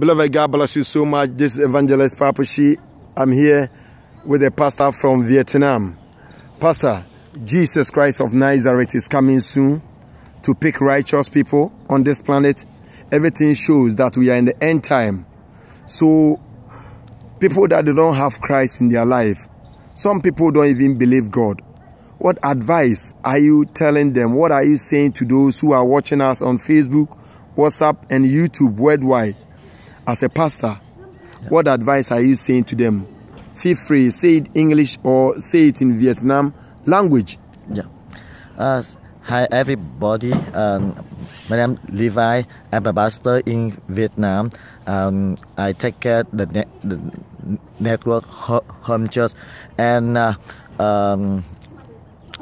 Beloved, God bless you so much. This evangelist Papashi. I'm here with a pastor from Vietnam. Pastor, Jesus Christ of Nazareth is coming soon to pick righteous people on this planet. Everything shows that we are in the end time. So, people that do not have Christ in their life, some people don't even believe God. What advice are you telling them? What are you saying to those who are watching us on Facebook, WhatsApp, and YouTube worldwide? as a pastor, what advice are you saying to them? Feel free, say it English or say it in Vietnam language. Yeah. Uh, hi, everybody. Um, my name is Levi. I'm a pastor in Vietnam. Um, I take care the, ne the network home church, and uh, um,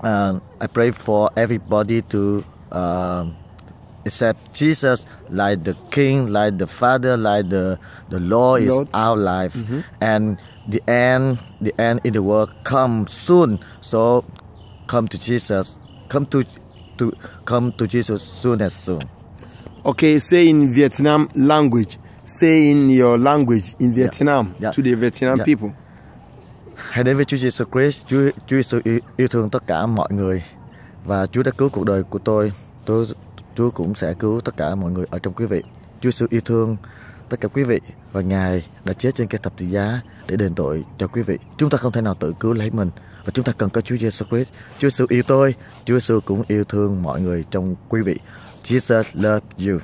uh, I pray for everybody to. Uh, Except Jesus like the King, like the Father, like the the Lord, Lord. is our life, mm-hmm. and the end, the end in the world come soon. So come to Jesus, come to to come to Jesus soon as soon. Okay, say in Vietnam language. Say in your language in Vietnam yeah. Yeah. to the Vietnam yeah. people. Hãy đến với Chúa Jesus Christ. Chúa Chúa Jesus yêu, yêu thương tất cả mọi người và Chúa đã cứu cuộc đời của tôi. Tôi Chúa cũng sẽ cứu tất cả mọi người ở trong quý vị. Chúa sự yêu thương tất cả quý vị và Ngài đã chết trên cây thập tự giá để đền tội cho quý vị. Chúng ta không thể nào tự cứu lấy mình và chúng ta cần có Chúa Jesus Christ. Chúa sự yêu tôi, Chúa sự cũng yêu thương mọi người trong quý vị. Jesus love you.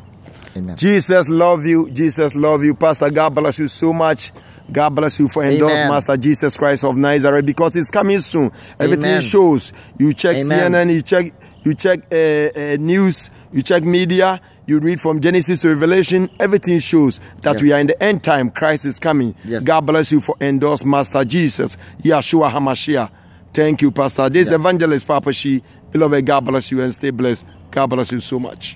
Amen. Jesus love you. Jesus love you. Pastor, God bless you so much. God bless you for endorse Master Jesus Christ of Nazareth because it's coming soon. Everything Amen. shows. You check Amen. CNN, you check you check uh, uh, news, you check media, you read from Genesis to Revelation, everything shows that yes. we are in the end time. Christ is coming. Yes. God bless you for endorse Master Jesus, Yeshua HaMashiach. Thank you, Pastor. This evangelist, Papa She. Beloved, God bless you and stay blessed. God bless you so much.